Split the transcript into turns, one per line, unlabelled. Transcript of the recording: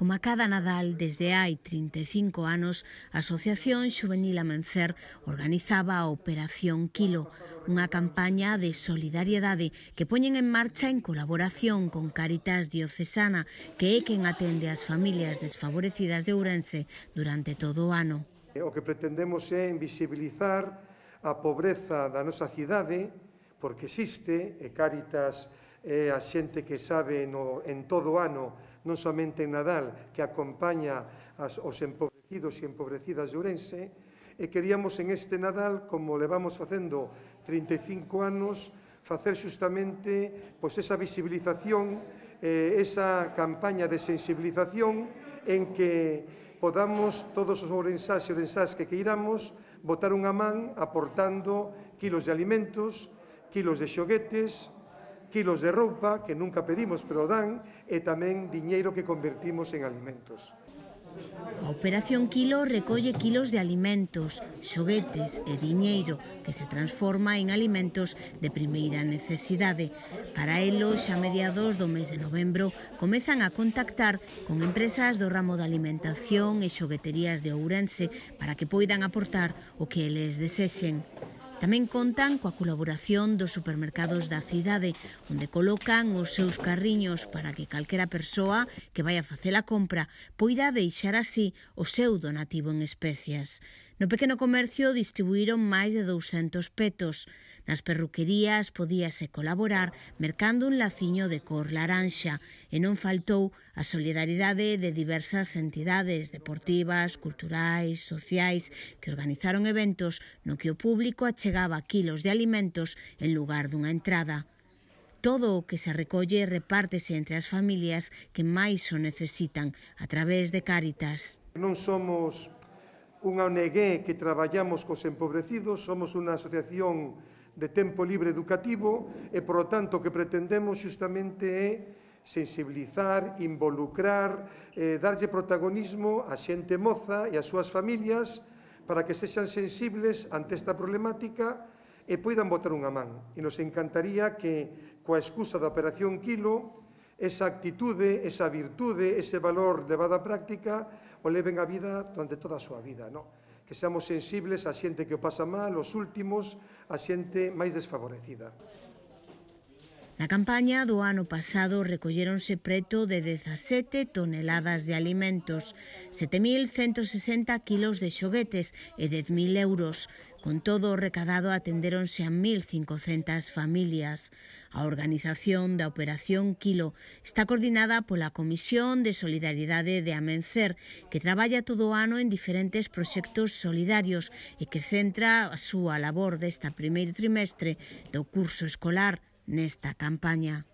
Como a cada Nadal, desde hai 35 anos, a Asociación Xuvenil Amancer organizaba a Operación Kilo, unha campaña de solidariedade que poñen en marcha en colaboración con Caritas Diocesana, que é quen atende ás familias desfavorecidas de Ourense durante todo o ano.
O que pretendemos é invisibilizar a pobreza da nosa cidade, porque existe, e Caritas é a xente que sabe no, en todo o ano non somente en Nadal, que acompaña os empobrecidos e empobrecidas de Ourense, e queríamos en este Nadal, como levamos facendo 35 anos, facer justamente pois, esa visibilización, eh, esa campaña de sensibilización en que podamos todos os ourensás e ourensás que queiramos botar unha man aportando kilos de alimentos, kilos de xoguetes, kilos de roupa que nunca pedimos pero dan e tamén diñeiro que convertimos en alimentos.
A Operación Kilo recolle kilos de alimentos, xoguetes e diñeiro que se transforma en alimentos de primeira necesidade. Para elo, xa mediados do mes de novembro, comezan a contactar con empresas do ramo da alimentación e xogueterías de Ourense para que poidan aportar o que eles desexen. Tamén contan coa colaboración dos supermercados da cidade, onde colocan os seus carriños para que calquera persoa que vai a facer a compra poida deixar así o seu donativo en especias. No pequeno comercio distribuíron máis de 200 petos. Nas perruquerías podíase colaborar mercando un laciño de cor laranxa e non faltou a solidaridade de diversas entidades deportivas, culturais, sociais que organizaron eventos no que o público achegaba kilos de alimentos en lugar dunha entrada. Todo o que se recolle repártese entre as familias que máis o necesitan a través de Cáritas.
Non somos unha ONG que traballamos cos empobrecidos, somos unha asociación de tempo libre educativo e, por lo tanto, o que pretendemos justamente é sensibilizar, involucrar, eh, darlle protagonismo á xente moza e as súas familias para que sexan sensibles ante esta problemática e poidan botar unha man. E nos encantaría que, coa excusa da Operación Kilo, esa actitude, esa virtude, ese valor levado á práctica o leven a vida durante toda a súa vida, non? que seamos sensibles á xente que o pasa mal, os últimos, a xente máis desfavorecida.
Na campaña do ano pasado recolléronse preto de 17 toneladas de alimentos, 7.160 kilos de xoguetes e 10.000 euros. Con todo o recadado atenderonse a 1.500 familias. A organización da Operación Kilo está coordinada pola Comisión de Solidaridade de Amencer, que traballa todo o ano en diferentes proxectos solidarios e que centra a súa labor desta primeiro trimestre do curso escolar nesta campaña.